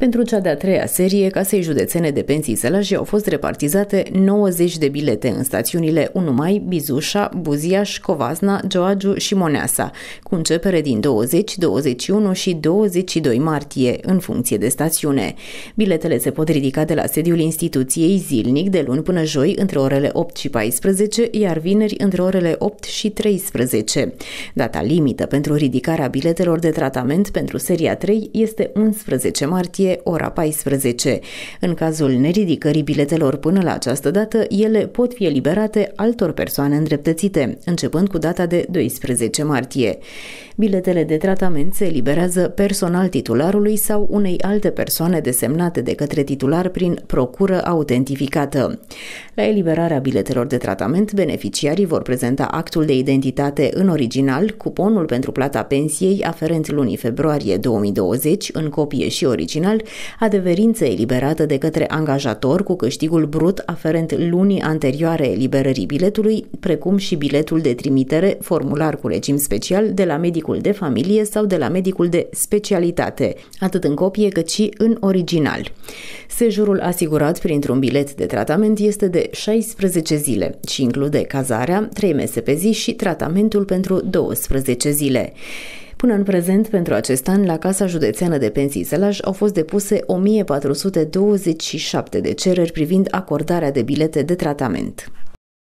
Pentru cea de-a treia serie, casei județene de pensii sălași au fost repartizate 90 de bilete în stațiunile Unumai, Bizușa, Buziaș, Covazna, Joagiu și Moneasa, cu începere din 20, 21 și 22 martie, în funcție de stațiune. Biletele se pot ridica de la sediul instituției zilnic de luni până joi între orele 8 și 14, iar vineri între orele 8 și 13. Data limită pentru ridicarea biletelor de tratament pentru seria 3 este 11 martie martie, ora 14. În cazul neridicării biletelor până la această dată, ele pot fi eliberate altor persoane îndreptățite, începând cu data de 12 martie. Biletele de tratament se eliberează personal titularului sau unei alte persoane desemnate de către titular prin procură autentificată. La eliberarea biletelor de tratament, beneficiarii vor prezenta actul de identitate în original, cuponul pentru plata pensiei aferent lunii februarie 2020 în copie și original, adeverință eliberată de către angajator cu câștigul brut aferent lunii anterioare eliberării biletului, precum și biletul de trimitere, formular cu regim special de la medicul medicul de familie sau de la medicul de specialitate, atât în copie cât și în original. Sejurul asigurat printr-un bilet de tratament este de 16 zile și include cazarea, 3 mese pe zi și tratamentul pentru 12 zile. Până în prezent, pentru acest an, la Casa Județeană de Pensii Sălaj au fost depuse 1427 de cereri privind acordarea de bilete de tratament.